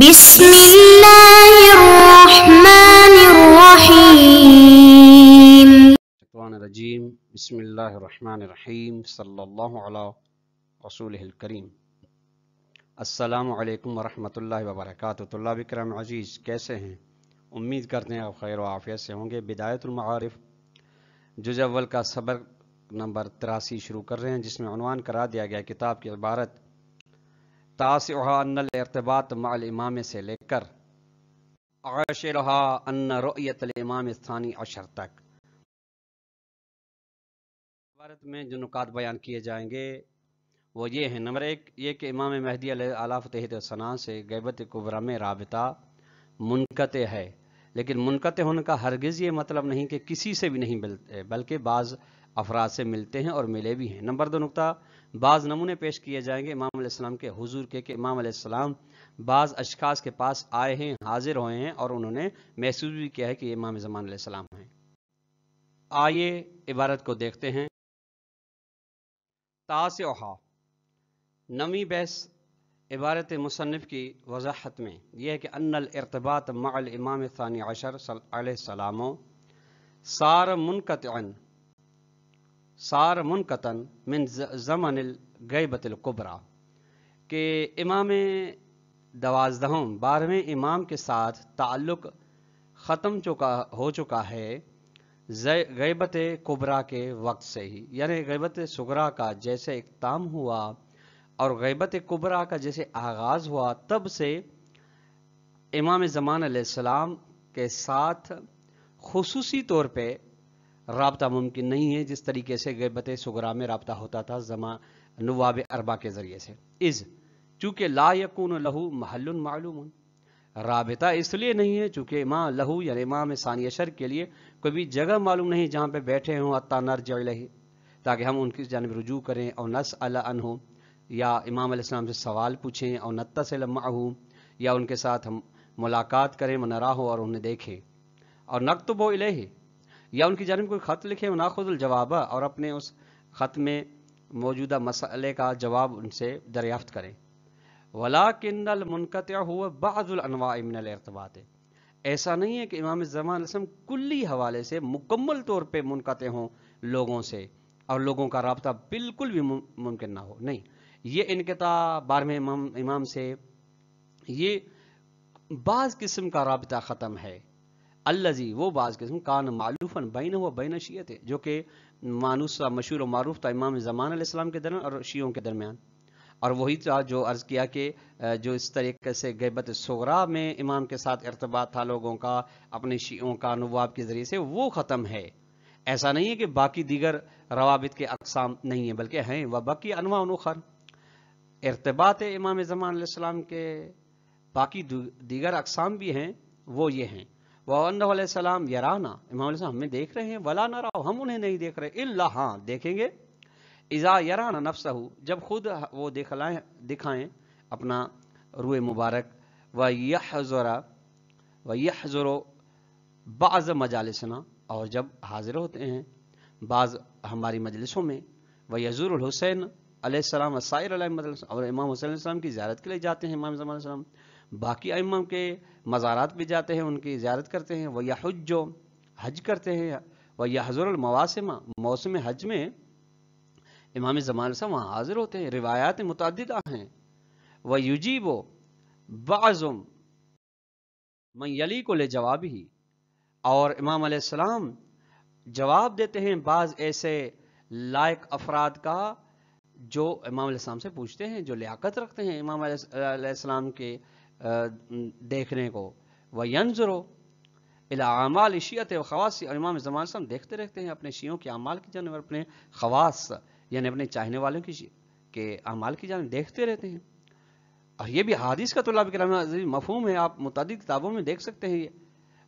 بسم الله الرحمن الرحيم الشيطان الرجيم بسم الله الرحمن الرحيم صلى الله على رسوله الكريم अजीज़ कैसे हैं उम्मीद करते हैं आप खैर वाफियत से होंगे बिदायतुलमारफ़ जुज का सबक नंबर तिरासी शुरू कर रहे हैं जिसमें अनवान करा दिया गया किताब की इबारत तासबात माल इमाम से लेकर आशरहा अन इमाम स्थानी अशर तक भारत में जो नुकात बयान किए जाएंगे वो ये हैं नंबर एक ये कि इमाम महदी आलाफ़तना से गैबत कुबरा में रबता मुनक़त है लेकिन मुनक़त होने का हरगज़ ये मतलब नहीं कि किसी से भी नहीं मिलते बल्कि बाज़ अफराद से मिलते हैं और मिले भी हैं नंबर दो नुकता बाज़ नमूने पेश किए जाएंगे इमाम इस्लाम के हुजूर के कि इमाम इस्लाम बाज़ अशखास के पास आए हैं हाजिर हुए हैं और उन्होंने महसूस भी किया है कि ये इमाम ज़मान सलाम हैं आइए इबारत को देखते हैं तास नवी बहस इबारत मुसनफ़ की वजाहत में यह है कि अनल इरतबात माल इमाम अशर सलामों सार मुनकन सार मुनकतन मिन जमन गैबतिल कुबरा के इमाम दवाजदहम बारहवें इमाम के साथ ताल्लुक़ ख़त्म चुका हो चुका है गैबत कुबरा के वक्त से ही यानी गैबत सगरा का जैसे इकताम हुआ और गैबत कुबरा का जैसे आगाज़ हुआ तब से इमाम ज़मान के साथ खसूसी तौर पर रबता मुमकिन नहीं है जिस तरीके से गैबत सगरा में रबता होता था जमा नवाब अरबा के ज़रिए से इज़ चूँकि ला यकून लहू महल मालूम रबता इसलिए नहीं है चूँकि इमाम लहू या इमाम सानियशर के लिए कोई भी जगह मालूम नहीं जहाँ पर बैठे हों अता नरज ताकि हम उनकी जानब रजू करें और नस अन हो या इमाम इस्लाम से सवाल पूछें और नत्ता से लम्मा हो या उनके साथ हम मुलाकात करें मनरा हो और उन्हें देखें और नकतब इलेही या उनकी जानब कोई ख़त लिखे नाखुदल जवाब और अपने उस ख़त में मौजूदा मसले का जवाब उनसे दरियाफ्त करें वला किन्नल मुनक़त हुआ बाज़ुलवामिनतबात ऐसा नहीं है कि इमाम ज़मानसम कुल्ली हवाले से मुकम्मल तौर पर मुनक़त हों लोगों से और लोगों का रबता बिल्कुल भी मुमकिन ना हो नहीं ये इनकता बारहवें इमाम इमाम से ये बाज़ किस्म का रबता ख़त्म है अल्लाजी वो बाज़ किस्म कान मालूफन बैन हुआ बैन शीत है जो कि मानूस मशहूर मरूफ था इमाम ज़मान के दरमियान और शीयों के दरमियान और वही था जो अर्ज़ किया कि जो इस तरीके से गैबत सगरा में इमाम के साथ इरतबात था लोगों का अपने शीयों का नवाब के ज़रिए से वो ख़त्म है ऐसा नहीं है कि बाकी दीगर रवाबित के अकसाम नहीं है बल्कि हैं व बाकी अनवा अनुखर इरतबात इमाम ज़मान के बाकी दीगर अकसाम भी हैं वो ये हैं वंदम यराना इमाम हमें देख रहे हैं वला ना राव हम उन्हें नहीं देख रहे इल्ला हाँ देखेंगे इज़ा यराना नफ्सा जब खुद वो दिखलाए दिखाएं अपना रुए मुबारक व यह ज़रा व यह जोरो बाज़ मजालसना और जब हाजिर होते हैं बाज़ हमारी मजलिसों में व यजूर हुसैन अलैहिस्सलाम वसायर अलैहि और इमाम हुसैन की ज़ियारत के लिए जाते हैं इमाम जमान बाकी अम के मज़ारात भी जाते हैं उनकी ज्यारत करते हैं वह हज हज करते हैं वह यह हजरमवासमा मौसम हज में इमाम जमान सा वहाँ हाजिर होते हैं रिवायात मुतद हैं वह युजीब बाज़ुम मैली को ले जवाब ही और इमाम सलाम जवाब देते हैं बाज़ ऐसे लायक अफराद का जो इमाम से पूछते हैं जो लियाकत रखते हैं इमाम के देखने को यंजरो अमाल शीत खवास और इमाम जमान से हम देखते रहते हैं अपने शीयों के अमाल की और अपने खवास यानी अपने चाहने वालों की के अमाल की जानव देखते रहते हैं और ये भी हादिस का तलाब कलाम मफहम है आप मुतद किताबों में देख सकते हैं ये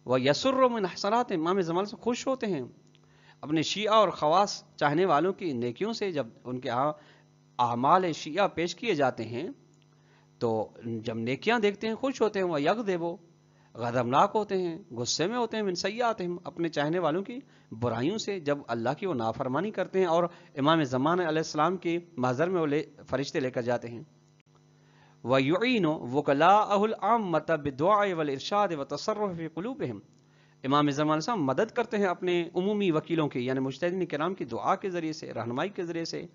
वह यसुर में हसरात इमाम जमाल से खुश होते हैं अपने शीह और खवास चाहने वालों की नेकियों से जब उनके अमाल शिया पेश किए जाते हैं तो जब नेकियां देखते हैं खुश होते हैं वह यज्ञ देवो गदमनाक होते हैं गुस्से में होते हैं आते हैं अपने चाहने वालों की बुराइयों से जब अल्लाह की वो नाफरमानी करते हैं और इमाम ज़मान अलैहिस्सलाम के मज़र में वो ले फरिश्ते लेकर जाते हैं व युन वकलाम वल इरशाद व तसरफ़लूब हम इमाम ज़मान साहब मदद करते हैं अपने उमूमी वकीलों की यानी मुश्तिन कराम की दुआ के ज़रिए से रहनमाई के ज़रिए से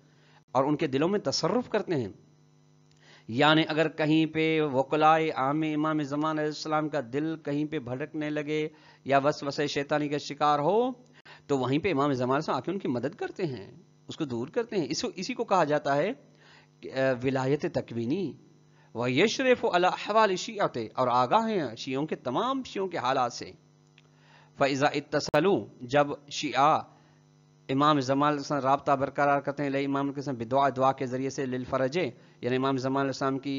और उनके दिलों में तसरफ़ करते हैं यानी अगर कहीं पे वकलाए आम इमाम ज़मान अलैहिस्सलाम का दिल कहीं पे भड़कने लगे या वस वसे शैतानी का शिकार हो तो वहीं पे इमाम जमान आके उनकी मदद करते हैं उसको दूर करते हैं इसको इसी को कहा जाता है विलायत तकवीनी वह यशरफ अलावाल शीते और आगाह हैं शियों के तमाम शियों के हालात से फ़ैज़ा इतसलू जब शिया इमाम जमाल रबता बरकरार करते हैं इमाम बिदुआ दुआ के ज़रिए से लिलफरज यानी इमाम जमाल की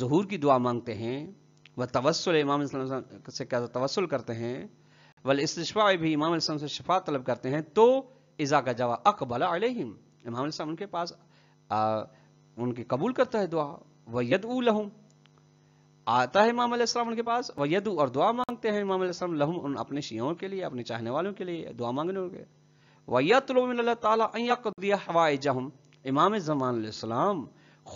जहूर की दुआ मांगते हैं वह तवसल इमाम से क्या तवसल करते हैं वल इस्तवा भी इमाम से शफा तलब करते हैं तो इज़ा का जवा अकबल अलहिम इमाम उनके पास आ, उनके कबूल करता है दुआ व यद लहूँ आता है इमाम इस्लाम उनके पास व यद और दुआ मांगते हैं इमाम लहूँ उन अपने शियों के लिए अपने चाहने वालों के लिए दुआ मांगने के लिए इमाम ज़मान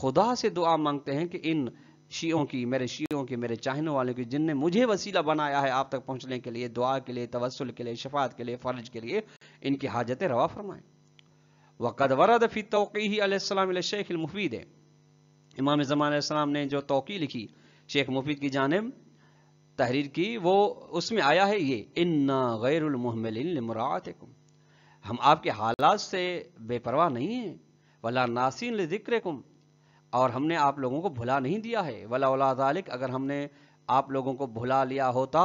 खुदा से दुआ मांगते हैं कि इन शीयों की मेरे शियों की मेरे चाहने वालों की जिनने मुझे वसीला बनाया है आप तक पहुंचने के लिए दुआ के लिए तवसल के लिए शफात के लिए फ़र्ज के लिए इनकी हाजत रवा फरमाएं वक़द वरद फ़ी तोक़ी शेख मुफीद है इमाम ज़मान ने जो तोकी लिखी शेख मुफीद की जानब तहरीर की वो उसमें आया है ये इन्ना गैरमहमलिन मरातकुम हम आपके हालात से बेपरवाह नहीं हैं वला नासिन जिक्र कुम और हमने आप लोगों को भुला नहीं दिया है वला वलाजालिक अगर हमने आप लोगों को भुला लिया होता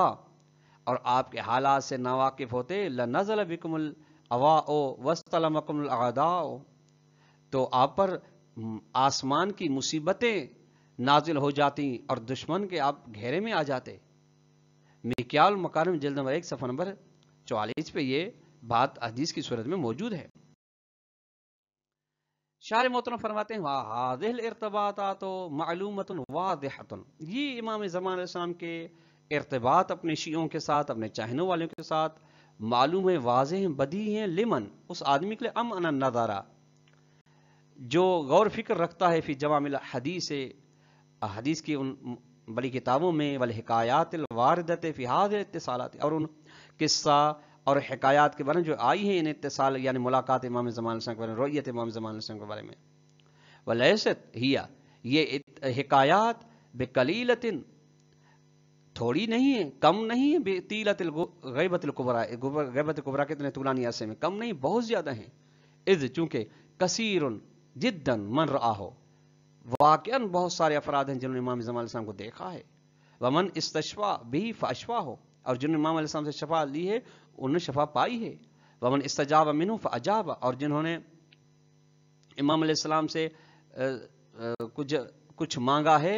और आपके हालात से नावाकिफ होते ल नज़ल बिकमल अवा ओ वस्तलमकमलदा तो आप पर आसमान की मुसीबतें नाजिल हो जाती और दुश्मन के आप घेरे में आ जाते मिक्याल मकान जल्द नंबर एक सफर नंबर चवालीस पे ये बात हदीस की सूरत में मौजूद है शार मोहतरम फरमाते हैं तो ये इमाम ज़मान के इरतबात अपने शीयों के साथ अपने चाहनों वालों के साथ मालूम है वाज हैं बदी हैं लिमन उस आदमी के लिए अम अन नज़ारा जो गौर फिक्र रखता है फिर मिला हदीस हदीस की उन बड़ी किताबों में वल हकायात वारदत फ़िहाद इतसालत और उन किस्सा और हकयात के बारे में जो आई है इन इतसाल यानी मुलाकात इमाम जमान के बारे में रोयत इमाम जमान के बारे में वलैसत हिया ये हकयात बेकलीलतिन थोड़ी नहीं है कम नहीं है बेतीलतिल गैबतुलकुबरा गैबतुलकुबरा कितने तुलानी अरसे में कम नहीं बहुत ज़्यादा हैं इज चूंकि कसीर जिद्दन मन रहा हो वाकन बहुत सारे अफराद हैं जिन्होंने इमाम जमान साहब को देखा है वमन इस तशवा भी फाशवा हो और जिन्होंने इमाम से शफा ली है उन्होंने शफा पाई है वमन इस्तजाब मिनू अजाब और जिन्होंने इमाम सलाम से आ, आ, कुछ कुछ मांगा है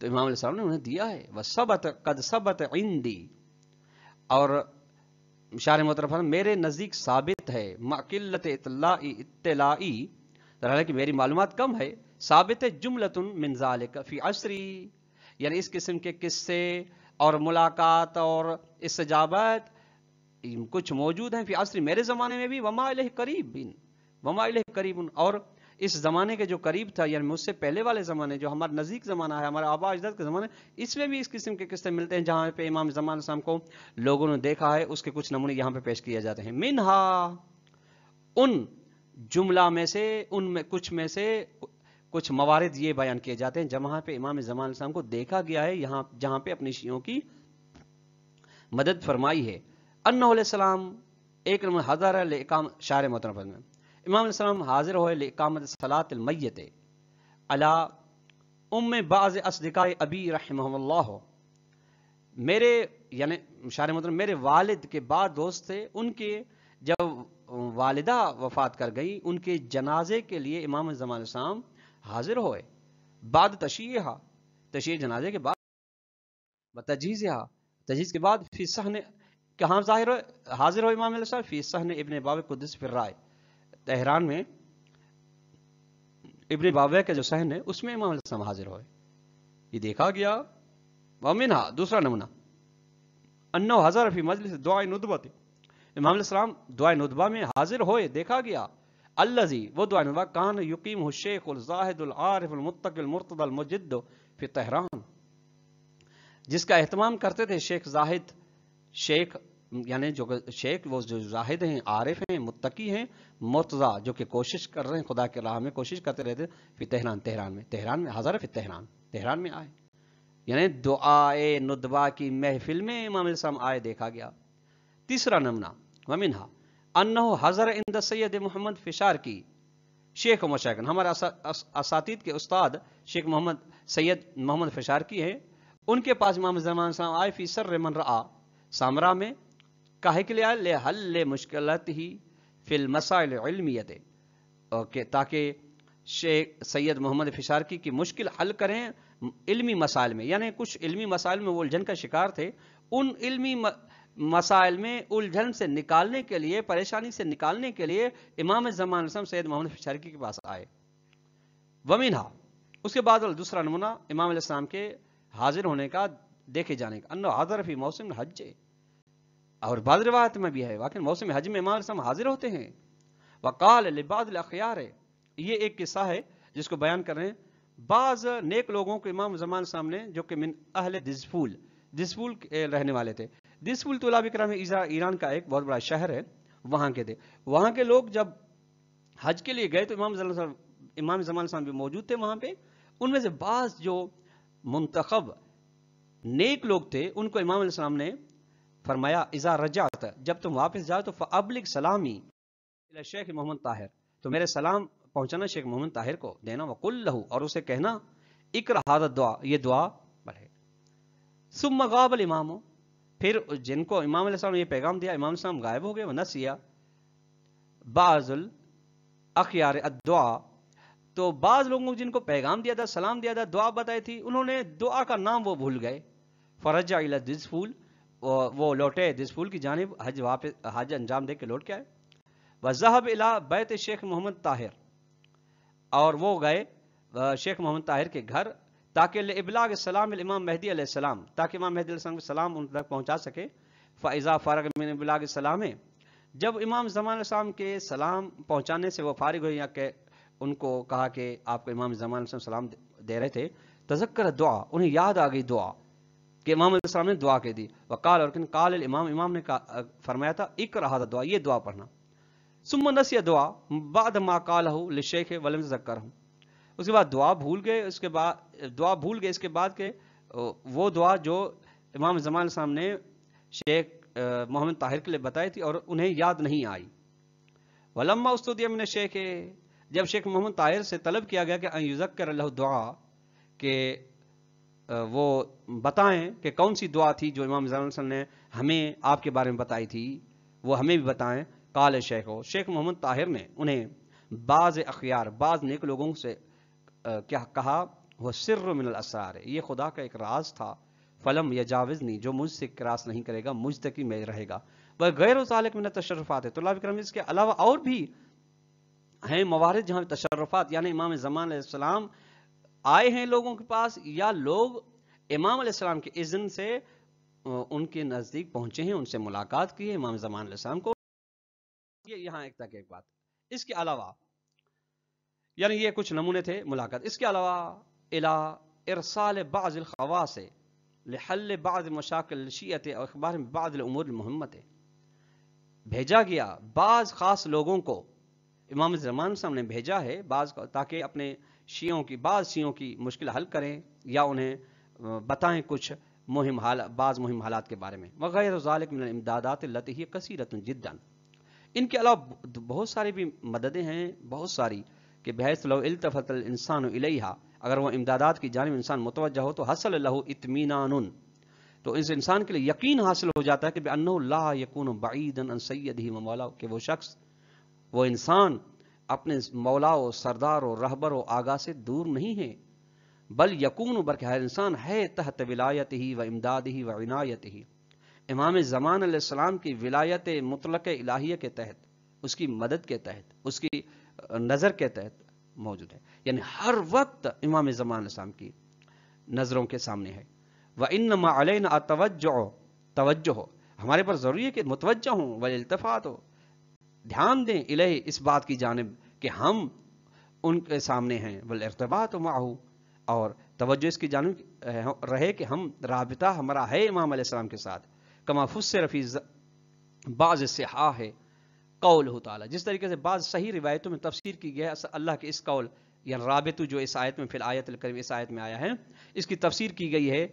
तो इमाम सलाम ने उन्हें दिया है वह सबत कद सबत इंदी और शार मोतरफ मेरे नज़दीक साबित है मकिल्लत इतलाई तो हालांकि मेरी मालूम कम है साबित है जुमलतन मिनजाल कफ़ी असरी यानी इस किस्म के किस्से और मुलाकात और इस सजावत कुछ मौजूद हैं फिर मेरे ज़माने में भी वमा करीब बिन वमा करीब और इस ज़माने के जो करीब था यानी मुझसे पहले वाले ज़माने जो हमारा नज़दीक ज़माना है हमारे आबा अजदाद का जमाने इसमें भी इस किस्म के किस्से मिलते हैं जहां पे इमाम जमान शाम को लोगों ने देखा है उसके कुछ नमूने यहाँ पे पेश किए जाते हैं मिनहा उन जुमला में से में कुछ में से कुछ मवारद ये बयान किए जाते हैं जहाँ पे इमाम जमान शाम को देखा गया है यहाँ जहाँ पे अपनी शीयों की मदद फरमाई है अन्नाम एक नंबर हज़र है लेकाम शार मोहतरम में इमाम हाजिर हो लेकामत सलातमैत अला उम बाज़ असदिकाय अबी हो मेरे यानि शार मोहतरम मेरे वालिद के बाद दोस्त थे उनके जब वालदा वफात कर गई उनके जनाजे के लिए इमाम जमान साम हाजिर होए बाद हा तशी जनाजे के बाद हा तजीज़ के बाद फिर सहन कि हम हाँ, जाहिर हाजिर हो इमाम साहब फी सहन इबन बाब कुदस फिर राय तहरान में इबन बाबे का जो सहन है उसमें इमाम साहब हाजिर हो ये देखा गया वमिन हा दूसरा नमूना अन्नो हज़ार फी मजलिस दुआ नुदबा थे इमाम दुआ नुदबा में हाजिर होए देखा गया अल्लाजी वो दुआ नुदबा कान यकीम शेख उल मुर्तदल हुशेखिदमतमजिद फिर तहरान जिसका एहतमाम करते थे शेख जाहिद शेख यानी जो शेख वो जो जाहिद हैं आरिफ हैं मुत्तकी हैं मुर्तज़ा जो कि कोशिश कर रहे हैं खुदा के राह में कोशिश करते रहते फिर तेहरान तेहरान में तेहरान में हज़ार फिर तेहरान तेहरान में आए यानी दुआए नुदबा की महफिल में इमाम सम आए देखा गया तीसरा नमना वमिनहा अन्ना हज़र इन द सैद मोहम्मद फ़िशार की शेख मशाकन हमारे असा, के उस्ताद शेख मोहम्मद सैयद मोहम्मद फ़िशार की हैं उनके पास इमाम जमान साहब आए फी सर मन रहा सामरा में काहे के लिए ले हल मुश्किल ही फिल मसाइल इलमियत ओके ताकि शेख सैयद मोहम्मद फिशारकी की मुश्किल हल करें इल्मी मसाइल में यानी कुछ इल्मी मसाइल में वो उलझन का शिकार थे उन इल्मी म... मसाइल में उलझन से निकालने के लिए परेशानी से निकालने के लिए इमाम जमान रसम सैद मोहम्मद फिशारकी के पास आए वमीना उसके बाद दूसरा नमूना इमाम के हाजिर होने का देखे जाने का अन्ना हाजर फी मौसम हजे और बाद रवायत में भी है वाकिन मौसम हज में इमाम हाजिर होते हैं वकाल लिबाद अखियार है ये एक किस्सा है जिसको बयान कर रहे हैं बाज नेक लोगों को इमाम जमान सामने जो कि मिन अहल दिसफूल दिसफूल रहने वाले थे दिसफूल तोला बिक्रम ईरान का एक बहुत बड़ा शहर है वहाँ के थे वहाँ के लोग जब हज के लिए गए तो इमाम इमाम जमान साहब भी मौजूद थे वहाँ पे उनमें से बाज जो मंतखब नेक लोग थे उनको इमाम ने फरमाया इज़ा रजात जब तुम वापस जाओ तो अबलिक सलामी शेख मोहम्मद ताहिर तो मेरे सलाम पहुंचाना शेख मोहम्मद ताहिर को देना वकुल लहू और उसे कहना इकर हादत दुआ ये दुआ बढ़े सुम गाबल इमाम फिर जिनको इमाम ने ये पैगाम दिया इमाम साहब गायब हो गए वह नसिया बाजुल अखियार अदुआ तो बाज लोगों को जिनको पैगाम दिया था सलाम दिया था दुआ बताई थी उन्होंने दुआ का नाम वो भूल गए फरजा इला दिजफूल वो लौटे जिस फूल की जानब हज वापस हज अंजाम दे के लौट के आए वजहब इला बैत शेख मोहम्मद ताहिर और वो गए शेख मोहम्मद ताहिर के घर ताकि इबलाग सलाम इमाम महदी सलाम ताकि इमाम महदी सलाम के सलाम उन तक पहुँचा सके फ़ाइज़ा फ़ारग मिन इबलाग सलाम जब इमाम जमान सलाम के सलाम पहुँचाने से वो फारिग हुई या के उनको कहा कि आपको इमाम जमान सलाम दे रहे थे तजक्र दुआ उन्हें याद आ गई दुआ कि इमाम इस्लाम ने दुआ कह दी वकाल और काल इमाम इमाम ने फरमाया था इक रहा था दुआ ये दुआ पढ़ना सुम यह दुआ बाद मा काल हो लिशेख वलम जक्कर हूँ उसके बाद दुआ भूल गए उसके बाद दुआ भूल गए इसके बाद के वो दुआ जो इमाम जमान साहब ने शेख मोहम्मद ताहिर के लिए बताई थी और उन्हें याद नहीं आई वलम्मा उस तो दिया मैंने शेख जब शेख मोहम्मद ताहिर से तलब किया गया कि अयुजक्कर कर दुआ के वो बताएं कि कौन सी दुआ थी जो इमाम जैन ने हमें आपके बारे में बताई थी वो हमें भी बताएं काल शेख हो शेख मोहम्मद ताहिर ने उन्हें बाज़ अखियार बाज़ नेक लोगों से क्या कहा वह सिर मिनल असरार ये खुदा का एक राज था फलम या जावेज नहीं जो मुझसे क्रास नहीं करेगा मुझ तक ही मैं रहेगा वह गैर सालक में तशरफात है तो करम इसके अलावा और भी हैं मवारद जहाँ तशरफात यानी इमाम ज़मान आए हैं लोगों के पास या लोग इमाम अलैहिस्सलाम के इज़न से उनके नज़दीक पहुंचे हैं उनसे मुलाकात की है इमाम जमान अलैहिस्सलाम को ये यहाँ एक तक एक बात इसके अलावा यानी ये कुछ नमूने थे मुलाकात इसके अलावा इला इरसाल बाज़ खवास लहल बाद मशाकल शीत अखबार में बाद उमूर भेजा गया बाज़ ख़ास लोगों को इमाम जमान ने भेजा है बाज़ ताकि अपने शियों की बाज़ शियों की मुश्किल हल करें या उन्हें बताएं कुछ मुहिम बाज़ मुहिम हालात के बारे में वगैरह ज़ालिक मिन इमदादात कसी कसीरत जिद्दन इनके अलावा बहुत सारी भी मददें हैं बहुत सारी कि बहस लतफ़त इंसान इलेहा अगर वह इमदादात की जानब इंसान मुतवजह हो तो हसल लहू इतमीनान तो इस इंसान के लिए यकीन हासिल हो जाता है कि बन्न यकून बईदन सैद ही मौला के वो शख्स वो इंसान अपने मौलाओ सरदारों रहबरों आगा से दूर नहीं है बल यकून बल्कि हर इंसान है तहत विलायत ही व इमदाद ही व इनायत ही इमाम ज़मान की विलायत मुतलक इलाहिया के तहत उसकी मदद के तहत उसकी नज़र के तहत मौजूद है यानी हर वक्त इमाम ज़मान की नज़रों के सामने है व इन मलैन तवज्जो तवज्जो हमारे पर ज़रूरी है कि मुतवजह हो व इल्तफ़ात हो ध्यान दें इले इस बात की जानब कि हम उनके सामने हैं बल अरतबात माहू और तवज्जो इसकी जानब रहे कि हम रबता हमारा है इमाम आसमाम के साथ कमाफुस से रफ़ी बाज से हा है कौल हो ताला जिस तरीके से बाज सही रिवायतों में तफसीर की गया है अल्लाह के इस कौल या रबतु जो इस आयत में फिल आयत करीम इस आयत में आया है इसकी तफसीर की गई है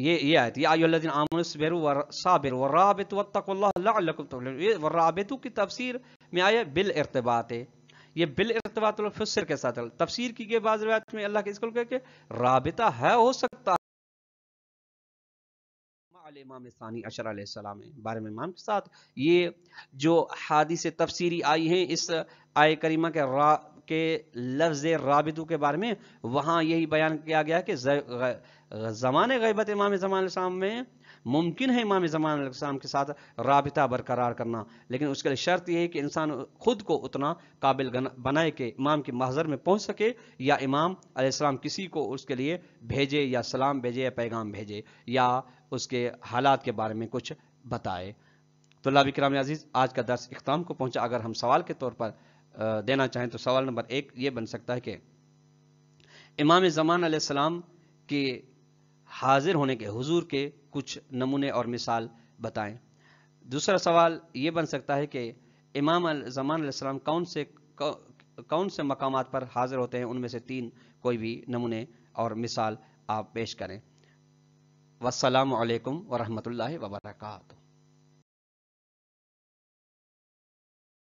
ये ये आयत या अय्युहल अय्युल्लज़ीन आमनु सबिरु वसाबिर वराबित वत्तकुल्लाह लअल्लकुम तुफलिहून ये व राबितु की तफसीर में आया बिल इर्तिबात है ये बिल इर्तिबात अल फसर के साथ तफसीर की के बाद रिवायत में अल्लाह के इसको कह के राबिता है हो सकता है इमाम सानी अशर के बारे में इमाम के साथ ये जो हादिस तफसीरी आई है इस आय करीमा के रा के लफ्ज़ राबितु के बारे में वहां यही बयान किया गया कि ज़मान गैबत इमाम जमान इस्लाम में मुमकिन है इमाम जमान इस्लाम के साथ रबिता बरकरार करना लेकिन उसके लिए शर्त यह है कि इंसान खुद को उतना काबिल बनाए कि इमाम के महजर में पहुंच सके या इमाम आसमाम किसी को उसके लिए भेजे या सलाम भेजे या पैगाम भेजे या उसके हालात के बारे में कुछ बताए तो लाभ कराम अजीज़ आज का दर्श इख्ताम को पहुंचा अगर हम सवाल के तौर पर देना चाहें तो सवाल नंबर एक ये बन सकता है कि इमाम ज़मान आसमाम के हाजिर होने के हुजूर के कुछ नमूने और मिसाल बताएं दूसरा सवाल ये बन सकता है कि इमाम ज़मान कौन से कौन से मकाम पर हाजिर होते हैं उनमें से तीन कोई भी नमूने और मिसाल आप पेश करें वसलम वरहमल वर्का